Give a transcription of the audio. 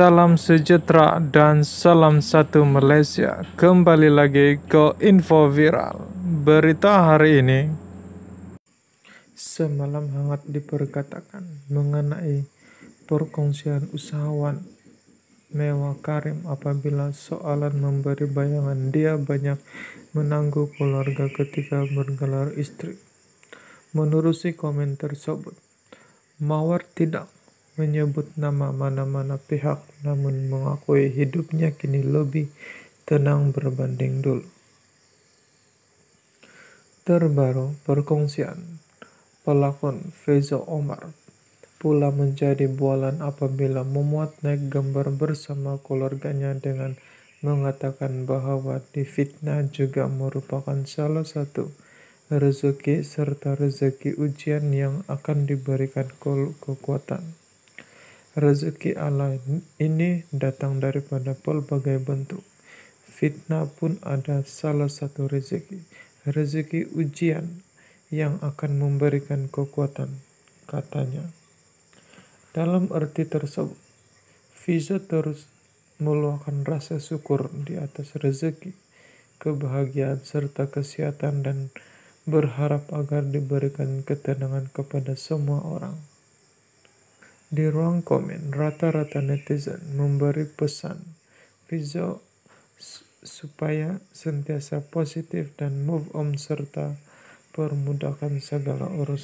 Salam sejahtera dan salam satu Malaysia. Kembali lagi ke info viral. Berita hari ini semalam hangat diperkatakan mengenai perkongsian usahawan mewah Karim apabila soalan memberi bayangan dia banyak menangguh keluarga ketika bergelar istri. Menurusi komen tersebut, Mawar tidak menyebut nama mana-mana pihak namun mengakui hidupnya kini lebih tenang berbanding dulu. Terbaru perkongsian pelakon Fezo Omar pula menjadi bualan apabila memuat naik gambar bersama keluarganya dengan mengatakan bahwa difitnah juga merupakan salah satu rezeki serta rezeki ujian yang akan diberikan kekuatan. Rezeki Allah ini datang daripada pelbagai bentuk. Fitnah pun ada salah satu rezeki. Rezeki ujian yang akan memberikan kekuatan, katanya. Dalam arti tersebut, Fiza terus meluahkan rasa syukur di atas rezeki, kebahagiaan, serta kesehatan dan berharap agar diberikan ketenangan kepada semua orang. Di ruang komen, rata-rata netizen memberi pesan Rizzo supaya sentiasa positif dan move on serta permudahkan segala urusan.